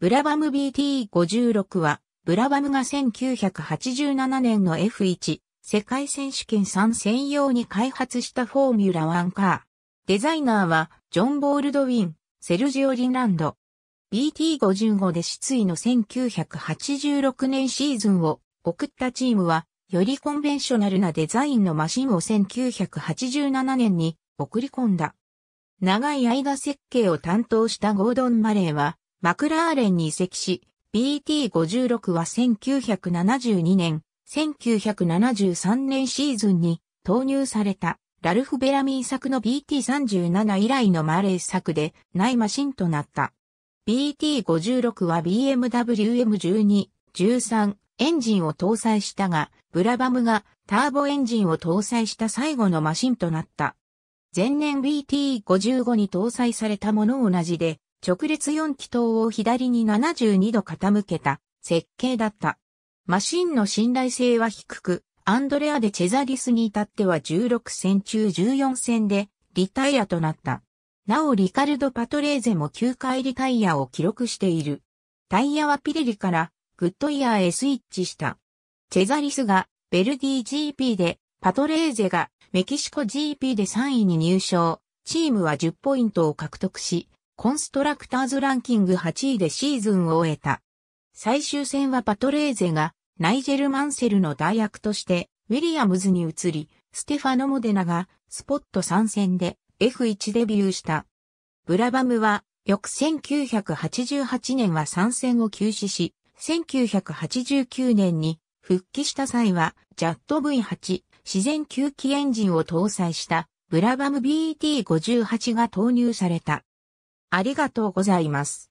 ブラバム BT56 は、ブラバムが1987年の F1 世界選手権3専用に開発したフォーミュラ1カー。デザイナーは、ジョン・ボールドウィン、セルジオ・リンランド。BT55 で失意の1986年シーズンを送ったチームは、よりコンベンショナルなデザインのマシンを1987年に送り込んだ。長い間設計を担当したゴードン・マレーは、マクラーレンに移籍し、BT56 は1972年、1973年シーズンに投入されたラルフ・ベラミー作の BT37 以来のマレー作でないマシンとなった。BT56 は BMW M12、13エンジンを搭載したが、ブラバムがターボエンジンを搭載した最後のマシンとなった。前年 BT55 に搭載されたもの同じで、直列4気筒を左に72度傾けた設計だった。マシンの信頼性は低く、アンドレアでチェザリスに至っては16戦中14戦でリタイアとなった。なおリカルド・パトレーゼも9回リタイアを記録している。タイヤはピレリからグッドイヤーへスイッチした。チェザリスがベルディ GP で、パトレーゼがメキシコ GP で3位に入賞。チームは10ポイントを獲得し、コンストラクターズランキング8位でシーズンを終えた。最終戦はパトレーゼがナイジェル・マンセルの代役としてウィリアムズに移り、ステファノ・モデナがスポット参戦で F1 デビューした。ブラバムは翌1988年は参戦を休止し、1989年に復帰した際はジャット V8 自然吸気エンジンを搭載したブラバム BT58 が投入された。ありがとうございます。